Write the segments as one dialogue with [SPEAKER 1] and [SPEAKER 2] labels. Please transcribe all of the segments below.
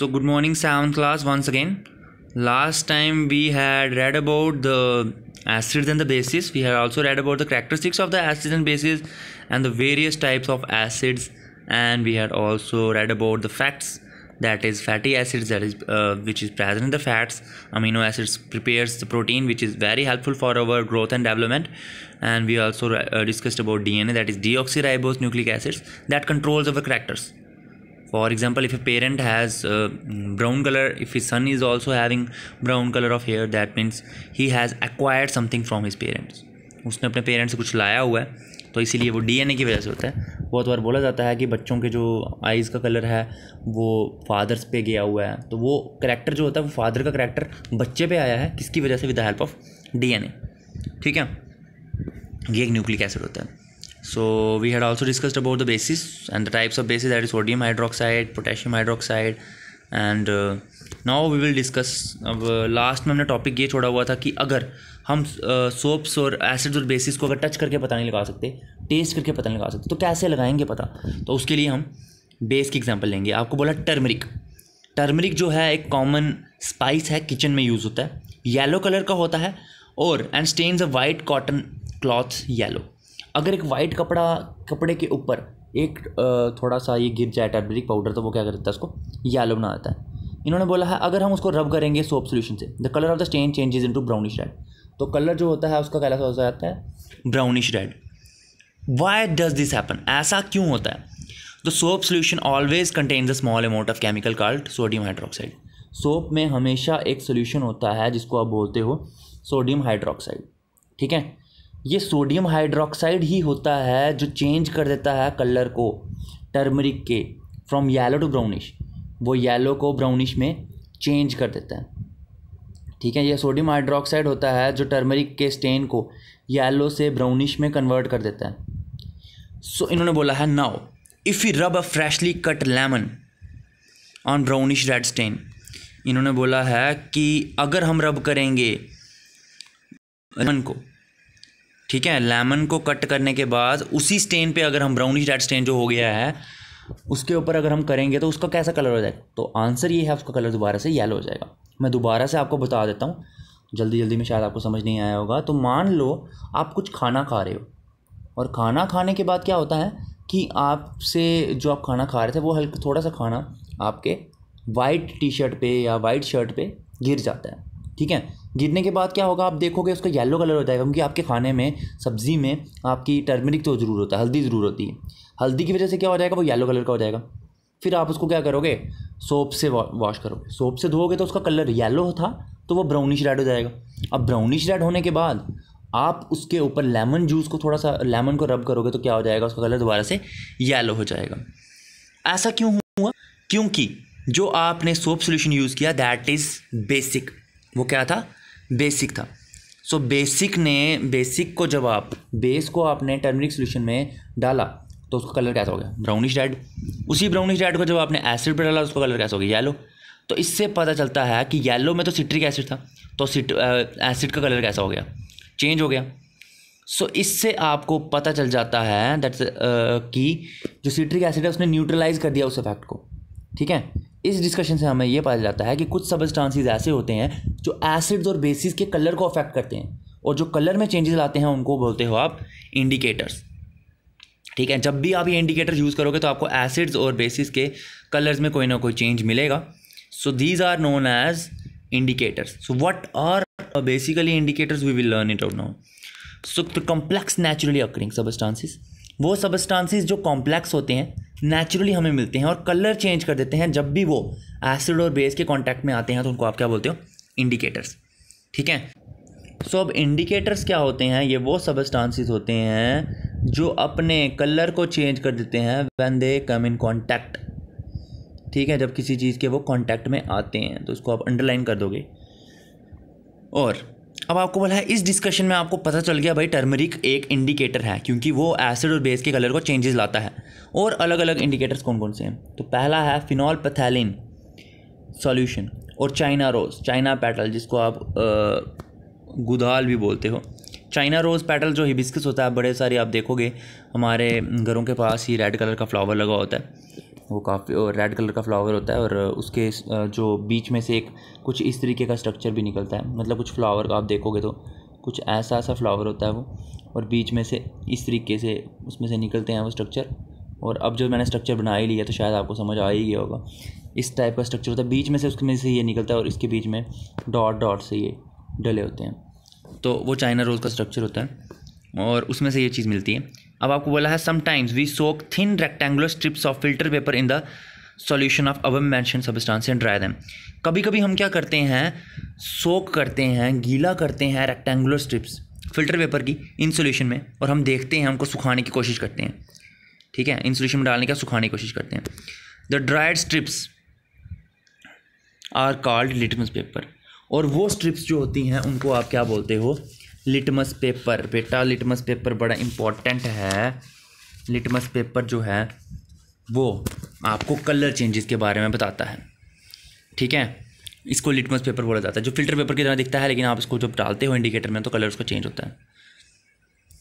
[SPEAKER 1] So good morning sound class once again. Last time we had read about the acids and the bases. We had also read about the characteristics of the acids and bases and the various types of acids and we had also read about the facts that is fatty acids that is uh, which is present in the fats amino acids prepares the protein which is very helpful for our growth and development and we also uh, discussed about dna that is deoxyribose nucleic acids that controls our characters for example if a parent has brown colour if the son is also having brown colour of hair that means he has acquired something from his parents उसने अपने parents से कुछ लाया हुआ है तो इसीलिए वो डी एन ए की वजह से होता है बहुत बार बोला जाता है कि बच्चों के जो आइज़ का कलर है वो फादर्स पे गया हुआ है तो वो करैक्टर जो होता है वो फादर का करैक्टर बच्चे पे आया है किसकी वजह से with the help of D N A ठीक है ये एक न्यूक्लिक एसिड होता है So we had also discussed about the bases and the types of bases that is sodium hydroxide, potassium hydroxide and now we will discuss अब last में हमने topic ये छोड़ा हुआ था कि अगर हम सोप्स uh, और एसिड्स और बेसिस को अगर टच करके पता नहीं लगा सकते टेस्ट करके पता नहीं लगा सकते तो कैसे लगाएंगे पता तो उसके लिए हम बेस की एग्जांपल लेंगे आपको बोला टर्मरिक टर्मरिक जो है एक कॉमन स्पाइस है किचन में यूज़ होता है येलो कलर का होता है और and stains a white cotton cloth yellow अगर एक वाइट कपड़ा कपड़े के ऊपर एक थोड़ा सा ये गिर जाए टर्मरिक पाउडर तो वो क्या कर देता है उसको येलो बना देता है इन्होंने बोला है अगर हम उसको रब करेंगे सोप सोल्यूशन से the colour of the stain changes to brownish red तो कलर जो होता है उसका कैसा हो जाता है brownish red why does this happen ऐसा क्यों होता है the soap solution always contains a small amount of chemical called sodium hydroxide soap में हमेशा एक सोल्यूशन होता है जिसको आप बोलते हो सोडियम हाइड्रोक्साइड ठीक है ये सोडियम हाइड्रोक्साइड ही होता है जो चेंज कर देता है कलर को टर्मरिक के फ्रॉम येलो टू ब्राउनिश वो येलो को ब्राउनिश में चेंज कर देता है ठीक है ये सोडियम हाइड्रोक्साइड होता है जो टर्मरिक के स्टेन को येलो से ब्राउनिश में कन्वर्ट कर देता है सो so, इन्होंने बोला है now if you rub a freshly cut lemon on brownish red stain इन्होंने बोला है कि अगर हम रब करेंगे लेमन को ठीक है लेमन को कट करने के बाद उसी स्टेन पे अगर हम ब्राउनिश रेड स्टेन जो हो गया है उसके ऊपर अगर हम करेंगे तो उसका कैसा कलर हो जाएगा तो आंसर ये है उसका कलर दोबारा से येलो हो जाएगा मैं दोबारा से आपको बता देता हूँ जल्दी जल्दी में शायद आपको समझ नहीं आया होगा तो मान लो आप कुछ खाना खा रहे हो और खाना खाने के बाद क्या होता है कि आपसे जो आप खाना खा रहे थे वो हल्का थोड़ा सा खाना आपके वाइट टी शर्ट पर या वाइट शर्ट पर गिर जाता है ठीक है गिरने के बाद क्या होगा आप देखोगे उसका येलो कलर हो जाएगा क्योंकि आपके खाने में सब्ज़ी में आपकी टर्मरिक तो ज़रूर होता है हल्दी ज़रूर होती है हल्दी की वजह से क्या हो जाएगा वो येलो कलर का हो जाएगा फिर आप उसको क्या करोगे सोप से वॉश करोगे सोप से धोओगे तो उसका कलर येलो था तो वो ब्राउनिश रेड हो जाएगा अब ब्राउनिश रेड होने के बाद आप उसके ऊपर लेमन जूस को थोड़ा सा लेमन को रब करोगे तो क्या हो जाएगा उसका कलर दोबारा से येलो हो जाएगा ऐसा क्यों हुआ क्योंकि जो आपने सोप सोल्यूशन यूज़ किया दैट इज़ बेसिक वो क्या था बेसिक था सो so, बेसिक ने बेसिक को जब आप बेस को आपने टर्मरिक सोल्यूशन में डाला तो उसका कलर कैसा हो गया ब्राउनिश रेड उसी ब्राउनिश रेड को जब आपने एसिड पर डाला तो उसका कलर कैसा हो गया येलो तो इससे पता चलता है कि येलो में तो सिट्रिक एसिड था तो सिट एसिड का कलर कैसा हो गया चेंज हो गया सो so, इससे आपको पता चल जाता है दैट्स uh, कि जो सिट्रिक एसिड है उसने न्यूट्रलाइज कर दिया उस इफेक्ट को ठीक है इस डिस्कशन से हमें यह पता जाता है कि कुछ सबस्टांसिस ऐसे होते हैं जो एसिड्स और बेसिस के कलर को अफेक्ट करते हैं और जो कलर में चेंजेस लाते हैं उनको बोलते हो आप इंडिकेटर्स ठीक है जब भी आप ये इंडिकेटर यूज़ करोगे तो आपको एसिड्स और बेसिस के कलर्स में कोई ना कोई चेंज मिलेगा so these are known as indicators so what are basically indicators we will learn it out now so complex naturally occurring substances वो सबस्टांसिस जो कॉम्प्लेक्स होते हैं नेचुरली हमें मिलते हैं और कलर चेंज कर देते हैं जब भी वो एसिड और बेस के कॉन्टैक्ट में आते हैं तो उनको आप क्या बोलते हो इंडिकेटर्स ठीक है सो अब इंडिकेटर्स क्या होते हैं ये वो सबस्टांसिस होते हैं जो अपने कलर को चेंज कर देते हैं when they come in contact ठीक है जब किसी चीज़ के वो कॉन्टैक्ट में आते हैं तो उसको आप अंडरलाइन कर दोगे और अब आपको बोला है इस डिस्कशन में आपको पता चल गया भाई टर्मरिक एक इंडिकेटर है क्योंकि वो एसिड और बेस के कलर को चेंजेस लाता है और अलग अलग इंडिकेटर्स कौन कौन से हैं तो पहला है फिनॉल पथैलिन सॉल्यूशन और चाइना रोज़ चाइना पेटल जिसको आप आ, गुदाल भी बोलते हो चाइना रोज़ पेटल जो हिबिस्किस होता है बड़े सारे आप देखोगे हमारे घरों के पास ही रेड कलर का फ्लावर लगा होता है वो काफ़ी रेड कलर का फ्लावर होता है और उसके जो बीच में से एक कुछ इस तरीके का स्ट्रक्चर भी निकलता है मतलब कुछ फ्लावर का आप देखोगे तो कुछ ऐसा ऐसा फ्लावर होता है वो और बीच में से इस तरीके से उसमें से निकलते हैं वो स्ट्रक्चर और अब जो मैंने स्ट्रक्चर बना ही लिया तो शायद आपको समझ आ ही गया होगा इस टाइप का स्ट्रक्चर होता है बीच में से उसमें से ये निकलता है और इसके बीच में डॉट डॉट से ये डले होते हैं तो वो चाइना रोज़ का स्ट्रक्चर होता है और उसमें से ये चीज़ मिलती है अब आपको बोला है sometimes we soak thin rectangular strips of filter paper in the solution of above mentioned substance and dry them कभी कभी हम क्या करते हैं सोक करते हैं गीला करते हैं रेक्टेंगुलर स्ट्रिप्स फिल्टर पेपर की इन सोल्यूशन में और हम देखते हैं हमको सुखाने की कोशिश करते हैं ठीक है इन सोल्यूशन में डालने का सुखाने की कोशिश करते हैं the dried strips are called litmus paper और वो स्ट्रिप्स जो होती हैं उनको आप क्या बोलते हो लिटमस पेपर बेटा लिटमस पेपर बड़ा इम्पोर्टेंट है लिटमस पेपर जो है वो आपको कलर चेंजेस के बारे में बताता है ठीक है इसको लिटमस पेपर बोला जाता है जो फिल्टर पेपर की तरह दिखता है लेकिन आप इसको जब डालते हो इंडिकेटर में तो कलर उसका चेंज होता है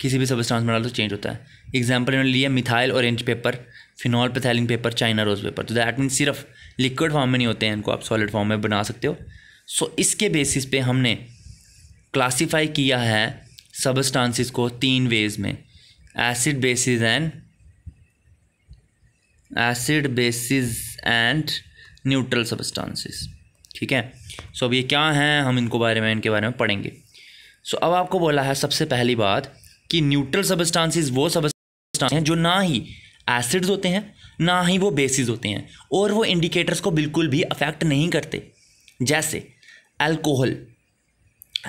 [SPEAKER 1] किसी भी सबस्टांस में डाल तो चेंज होता है एग्जाम्पल इन्होंने लिया methyl orange paper phenolphthalein paper China rose paper तो दैट मीन सिर्फ लिक्विड फॉर्म में नहीं होते हैं इनको आप सॉलिड फॉर्म में बना सकते हो सो so, इसके बेसिस पे हमने क्लासीफाई किया है सबस्टांसिस को तीन वेज में acid bases and acid bases and neutral substances ठीक है सो so, अब ये क्या हैं हम इनको बारे में इनके बारे में पढ़ेंगे सो so, अब आपको बोला है सबसे पहली बात कि न्यूट्रल सबस्टांसिस वो सबस्टांस हैं जो ना ही एसिड्स होते हैं ना ही वो बेसिस होते हैं और वो इंडिकेटर्स को बिल्कुल भी अफेक्ट नहीं करते जैसे अल्कोहल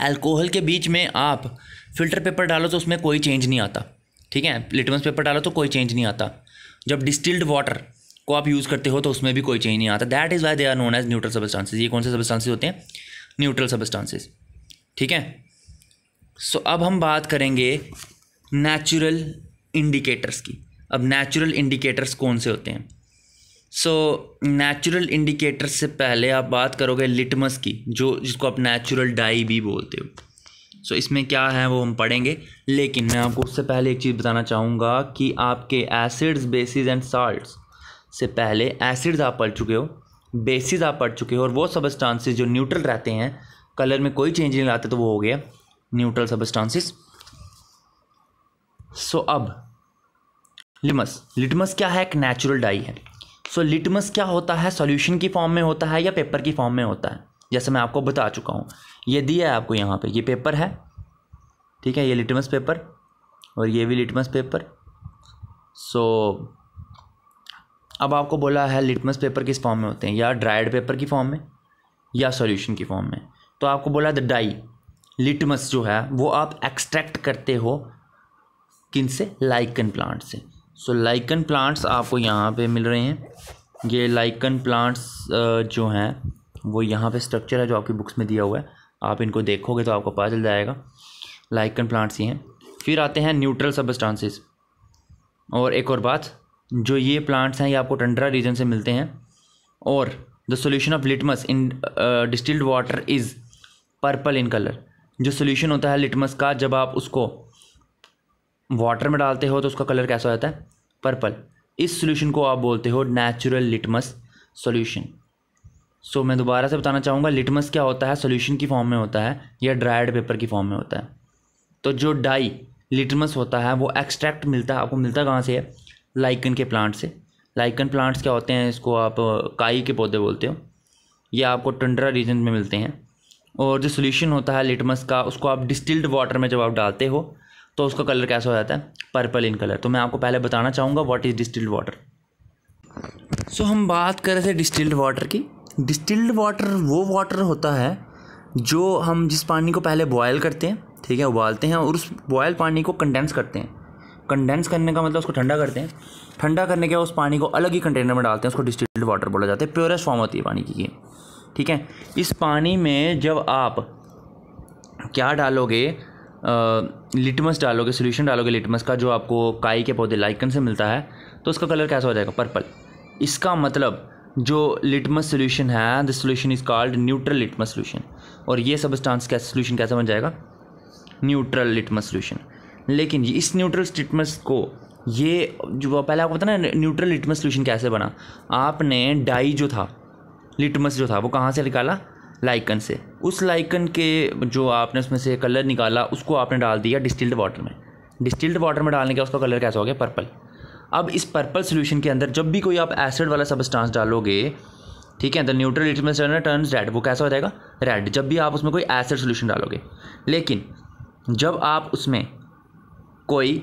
[SPEAKER 1] अल्कोहल के बीच में आप फिल्टर पेपर डालो तो उसमें कोई चेंज नहीं आता ठीक है लिटमस पेपर डालो तो कोई चेंज नहीं आता जब डिस्टिल्ड वाटर को आप यूज़ करते हो तो उसमें भी कोई चेंज नहीं आता that is why they are known as neutral substances ये कौन से सबस्टांसिस होते हैं न्यूट्रल सबस्टांसिस ठीक है सो अब हम बात करेंगे नेचुरल इंडिकेटर्स की अब नेचुरल इंडिकेटर्स कौन से होते हैं सो नेचुरल इंडिकेटर से पहले आप बात करोगे लिटमस की जो जिसको आप नेचुरल डाई भी बोलते हो सो so, इसमें क्या है वो हम पढ़ेंगे लेकिन मैं आपको उससे पहले एक चीज़ बताना चाहूँगा कि आपके एसिड्स बेसिस एंड साल्ट से पहले एसिड्स आप पढ़ चुके हो बेसिस आप पढ़ चुके हो और वो सबस्टांसिस जो न्यूट्रल रहते हैं कलर में कोई चेंज नहीं लाते तो वो हो गया न्यूट्रल सबस्टांसिस सो अब लिमस लिटमस क्या है एक नेचुरल डाई है सो so, लिटमस क्या होता है सॉल्यूशन की फॉर्म में होता है या पेपर की फॉर्म में होता है जैसे मैं आपको बता चुका हूँ ये दिया है आपको यहाँ पे ये पेपर है ठीक है ये लिटमस पेपर और ये भी लिटमस पेपर सो so, अब आपको बोला है लिटमस पेपर किस फॉर्म में होते हैं या ड्राइड पेपर की फॉर्म में या सॉल्यूशन की फॉर्म में तो आपको बोला द डाई लिटमस जो है वो आप एक्सट्रैक्ट करते हो किन से लाइकन प्लांट से सो लाइकन प्लांट्स आपको यहाँ पे मिल रहे हैं ये लाइकन प्लांट्स जो हैं वो यहाँ पे स्ट्रक्चर है जो आपकी बुक्स में दिया हुआ है आप इनको देखोगे तो आपको पता चल जाएगा लाइकन प्लांट्स ये हैं फिर आते हैं न्यूट्रल सबस्टांसिस और एक और बात जो ये प्लांट्स हैं ये आपको टंडरा रीजन से मिलते हैं और the solution of litmus in distilled water is purple in colour जो सोल्यूशन होता है लिटमस का जब आप उसको वाटर में डालते हो तो उसका कलर कैसा हो जाता है पर्पल इस सोल्यूशन को आप बोलते हो नेचुरल लिटमस सोल्यूशन सो मैं दोबारा से बताना चाहूँगा लिटमस क्या होता है सोल्यूशन की फॉर्म में होता है या ड्राइड पेपर की फॉर्म में होता है तो जो डाई लिटमस होता है वो एक्सट्रैक्ट मिलता है आपको मिलता कहाँ से है लाइकन के प्लांट से लाइकन प्लांट्स क्या होते हैं इसको आप काई के पौधे बोलते हो ये आपको टंडरा रीजन में मिलते हैं और जो सोल्यूशन होता है लिटमस का उसको आप डिस्टिल्ड वाटर में जब आप डालते हो तो उसका कलर कैसा हो जाता है पर्पल इन कलर तो मैं आपको पहले बताना चाहूँगा what is distilled water so हम बात कर रहे थे डिस्टिल्ड वाटर की डिस्टिल्ड वाटर वो वाटर होता है जो हम जिस पानी को पहले बॉयल करते हैं ठीक है उबालते हैं और उस बॉयल पानी को कंडेंस करते हैं कंडेंस करने का मतलब उसको ठंडा करते हैं ठंडा करने के बाद उस पानी को अलग ही कंटेनर में डालते हैं उसको डिस्टिल्ड वाटर बोला जाता है प्योरेस्ट फॉर्म होती है पानी की ठीक है इस पानी में जब आप क्या डालोगे लिटमस डालोगे सोल्यूशन डालोगे लिटमस का जो आपको काई के पौधे लाइकन से मिलता है तो उसका कलर कैसा हो जाएगा पर्पल इसका मतलब जो लिटमस सोल्यूशन है the solution is called neutral litmus solution और ये स्टांस कैसा सोल्यूशन कैसा बन जाएगा न्यूट्रल लिटमस सोल्यूशन लेकिन इस न्यूट्रल स्टिटमस को ये जो पहले आपको पता ना न्यूट्रल लिटमस सोल्यूशन कैसे बना आपने डाई जो था लिटमस जो था वो कहाँ से निकाला लाइकन से उस लाइकन के जो आपने उसमें से कलर निकाला उसको आपने डाल दिया डिस्टिल्ड वाटर में डिस्टिल्ड वाटर में डालने के उसका कलर कैसा हो गया पर्पल अब इस पर्पल सोल्यूशन के अंदर जब भी कोई आप एसिड वाला सबस्टांस डालोगे ठीक है द न्यूट्रल से टर्न रेड वो कैसा हो जाएगा रेड जब भी आप उसमें कोई एसिड सोल्यूशन डालोगे लेकिन जब आप उसमें कोई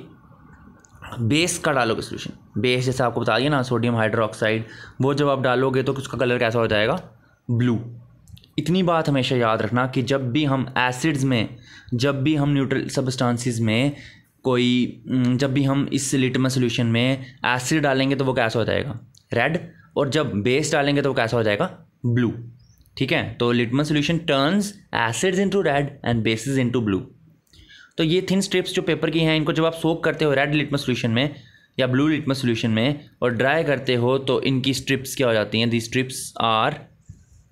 [SPEAKER 1] बेस का डालोगे सोल्यूशन बेस जैसे आपको बता दिया ना सोडियम हाइड्रोक्साइड वो जब आप डालोगे तो उसका कलर कैसा हो जाएगा ब्लू इतनी बात हमेशा याद रखना कि जब भी हम एसिड्स में जब भी हम न्यूट्रल सब्सटेंसेस में कोई जब भी हम इस लिटमस सोल्यूशन में एसिड डालेंगे तो वो कैसा हो जाएगा रेड और जब बेस डालेंगे तो वो कैसा हो जाएगा ब्लू ठीक है तो litmus solution turns acids into red and bases into blue तो ये थिन स्ट्रिप्स जो पेपर की हैं इनको जब आप सोक करते हो रेड लिटमस सोल्यूशन में या ब्लू लिटमस सोल्यूशन में और ड्राई करते हो तो इनकी स्ट्रिप्स क्या हो जाती हैं the strips are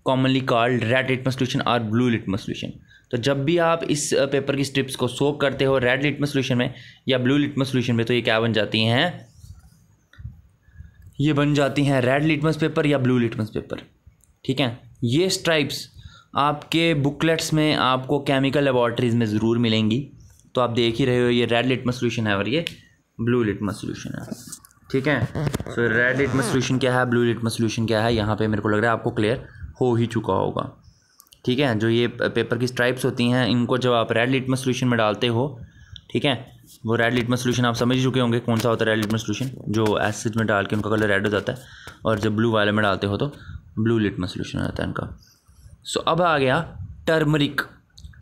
[SPEAKER 1] commonly called red litmus solution और ब्लू लिटमस सोल्यूशन तो जब भी आप इस पेपर की स्ट्रिप्स को सोप करते हो रेड लिटमस सोल्यूशन में या ब्लू लिटमस सोल्यूशन में तो ये क्या बन जाती हैं ये बन जाती हैं रेड लिटमस पेपर या ब्लू लिटमस पेपर ठीक है ये स्ट्राइप्स आपके बुकलेट्स में आपको केमिकल लेबॉर्टरीज में ज़रूर मिलेंगी तो आप देख ही रहे हो ये रेड लिटमस सोल्यूशन है और ये ब्लू लिटमस सोल्यूशन है ठीक है सो रेड लिटमस सोल्यूशन क्या है ब्लू लिटमस सोल्यूशन क्या है यहाँ पे मेरे को लग रहा है आपको क्लियर हो ही चुका होगा ठीक है जो ये पेपर की स्ट्राइप्स होती हैं इनको जब आप रेड लिटमस सोल्यूशन में डालते हो ठीक है वो रेड लिटमस सोल्यूशन आप समझ चुके होंगे कौन सा होता है रेड लिटमस सोल्यूशन जो एसिड में डाल के उनका कलर रेड हो जाता है और जब ब्लू वाले में डालते हो तो ब्लू लिटमस सोल्यूशन हो जाता है इनका सो अब आ गया टर्मरिक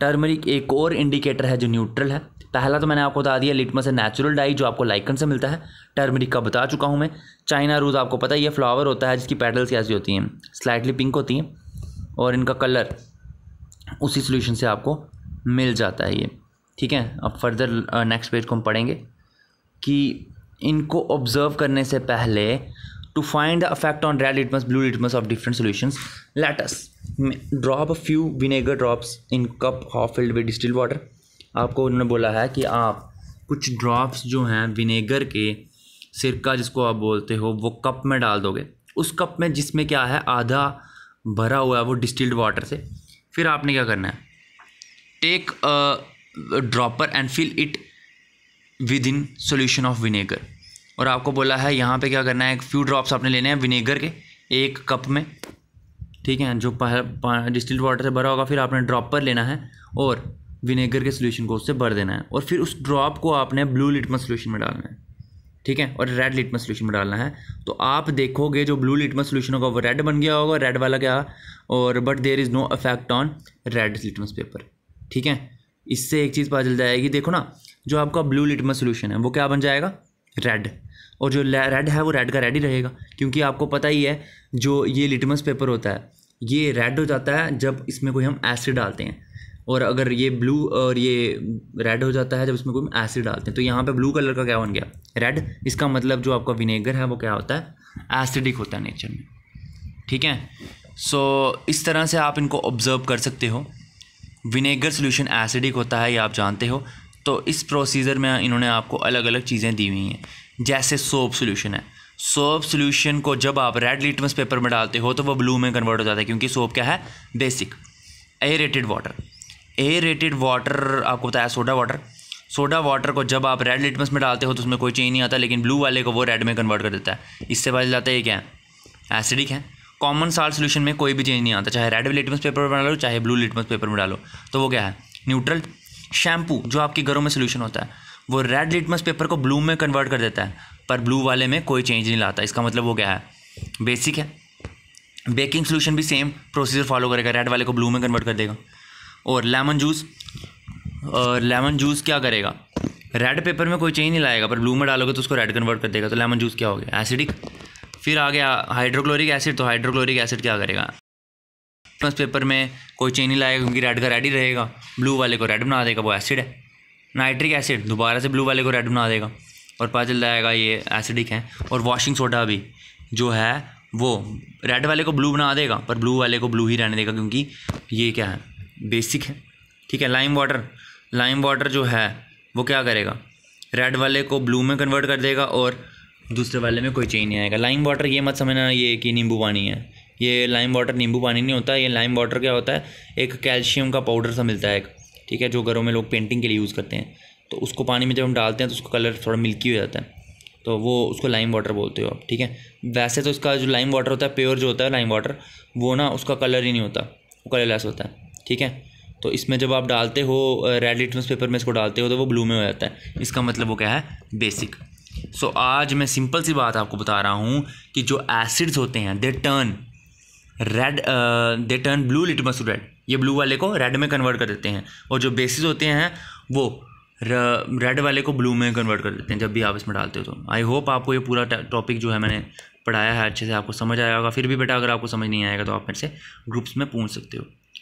[SPEAKER 1] टर्मरिक एक और इंडिकेटर है जो न्यूट्रल है पहला तो मैंने आपको बता दिया लिटमस है नेचुरल डाई जो आपको लाइकन से मिलता है टर्मरिक का बता चुका हूँ मैं चाइना रोज़ आपको पता है ये फ्लावर होता है जिसकी पेटल्स कैसी होती हैं स्लाइटली पिंक होती हैं और इनका कलर उसी सोल्यूशन से आपको मिल जाता है ये ठीक है अब फर्दर नेक्स्ट पेज को हम पढ़ेंगे कि इनको ऑब्जर्व करने से पहले to find the effect on red litmus blue litmus of different solution let's drop a few vinegar drops in cup half filled with distil water आपको उन्होंने बोला है कि आप कुछ ड्रॉप्स जो हैं विनेगर के सिरका जिसको आप बोलते हो वो कप में डाल दोगे उस कप में जिसमें क्या है आधा भरा हुआ है वो डिस्टिल्ड वाटर से फिर आपने क्या करना है take a dropper and fill it with in solution of vinegar और आपको बोला है यहाँ पे क्या करना है एक फ्यू ड्रॉप्स आपने लेने हैं विनेगर के एक कप में ठीक है जो डिस्टिल्ड वाटर से भरा होगा फिर आपने ड्रॉपर लेना है और विनेगर के सोल्यूशन को उससे भर देना है और फिर उस ड्रॉप को आपने ब्लू लिटमस सोल्यूशन में डालना है ठीक है और रेड लिटमस सोल्यूशन में डालना है तो आप देखोगे जो ब्लू लिटमस सोल्यूशन होगा वो रेड बन गया होगा रेड वाला क्या और but there is no effect on red litmus paper ठीक है इससे एक चीज़ पता चल जाएगी देखो ना जो आपका ब्लू लिटमस सोल्यूशन है वो क्या बन जाएगा रेड और जो रेड है वो रेड का रेड ही रहेगा क्योंकि आपको पता ही है जो ये लिटमस पेपर होता है ये रेड हो जाता है जब इसमें कोई हम एसिड डालते हैं और अगर ये ब्लू और ये रेड हो जाता है जब इसमें कोई एसिड डालते हैं तो यहाँ पे ब्लू कलर का क्या बन गया रेड इसका मतलब जो आपका विनेगर है वो क्या होता है एसिडिक होता है नेचर में ठीक है सो so, इस तरह से आप इनको ऑब्ज़र्व कर सकते हो विनेगर सोल्यूशन एसिडिक होता है ये आप जानते हो तो इस प्रोसीजर में इन्होंने आपको अलग अलग चीज़ें दी हुई हैं जैसे सोप सोल्यूशन है सोप सोल्यूशन को जब आप रेड लिटमस पेपर में डालते हो तो वो ब्लू में कन्वर्ट हो जाता है क्योंकि सोप क्या है basic aerated water aerated water आपको बताया सोडा वाटर सोडा वाटर को जब आप रेड लिटमस में डालते हो तो उसमें कोई चेंज नहीं आता लेकिन ब्लू वाले को वो रेड में कन्वर्ट कर देता है इससे पता जाता है ये क्या है एसिडिक है कॉमन साल सोल्यूशन में कोई भी चेंज नहीं आता चाहे रेड लिटमस पेपर में डालो चाहे ब्लू लिटमस पेपर में डालो तो वो क्या है न्यूट्रल शैम्पू जो आपके घरों में सोल्यूशन होता है वो रेड लिटमस पेपर को ब्लू में कन्वर्ट कर देता है पर ब्लू वाले में कोई चेंज नहीं लाता इसका मतलब वो क्या है बेसिक है बेकिंग सोल्यूशन भी सेम प्रोसीजर फॉलो करेगा रेड वाले को ब्लू में कन्वर्ट कर देगा और लेमन जूस और लेमन जूस क्या करेगा रेड पेपर में कोई चेंज नहीं लाएगा पर ब्लू में डालोगे तो उसको रेड कन्वर्ट कर देगा तो लेमन जूस क्या हो गया एसिडिक फिर आ गया हाइड्रोक्लोरिक एसिड तो हाइड्रोक्लोरिक एसिड क्या करेगा प्लस पेपर में कोई चेंज नहीं लाएगा क्योंकि रेड का रेड ही रहेगा ब्लू वाले को रेड बना देगा वो एसिड है नाइट्रिक एसिड दोबारा से ब्लू वाले को रेड बना देगा और पता चल जाएगा ये एसिडिक है और वॉशिंग सोडा भी जो है वो रेड वाले को ब्लू बना देगा पर ब्लू वाले को ब्लू ही रहने देगा क्योंकि ये क्या है बेसिक है ठीक है लाइम वाटर लाइम वाटर जो है वो क्या करेगा रेड वाले को ब्लू में कन्वर्ट कर देगा और दूसरे वाले में कोई चेंज नहीं आएगा लाइम वाटर ये मत समझना ये कि नींबू पानी है ये लाइम वाटर नींबू पानी नहीं होता ये लाइम वाटर क्या होता है एक कैल्शियम का पाउडर सा मिलता है एक ठीक है जो घरों में लोग पेंटिंग के लिए यूज़ करते हैं तो उसको पानी में जब हम डालते हैं तो उसका कलर थोड़ा मिल्की हो जाता है तो वो उसको लाइम वाटर बोलते हो आप ठीक है वैसे तो इसका जो लाइम वाटर होता है प्योर जो होता है लाइम वाटर वो ना उसका कलर ही नहीं होता वो कलरलेस होता है ठीक है तो इसमें जब आप डालते हो रेड लिटमस पेपर में इसको डालते हो तो वो ब्लू में हो जाता है इसका मतलब वो क्या है बेसिक सो so, आज मैं सिंपल सी बात आपको बता रहा हूँ कि जो एसिड्स होते हैं they turn red they turn blue litmus to red ये ब्लू वाले को रेड में कन्वर्ट कर देते हैं और जो बेसिस होते हैं वो रेड वाले को ब्लू में कन्वर्ट कर देते हैं जब भी आप इसमें डालते हो तो आई होप आपको ये पूरा टॉपिक जो है मैंने पढ़ाया है अच्छे से आपको समझ आया होगा फिर भी बेटा अगर आपको समझ नहीं आएगा तो आप मेरे से ग्रुप्स में पूछ सकते हो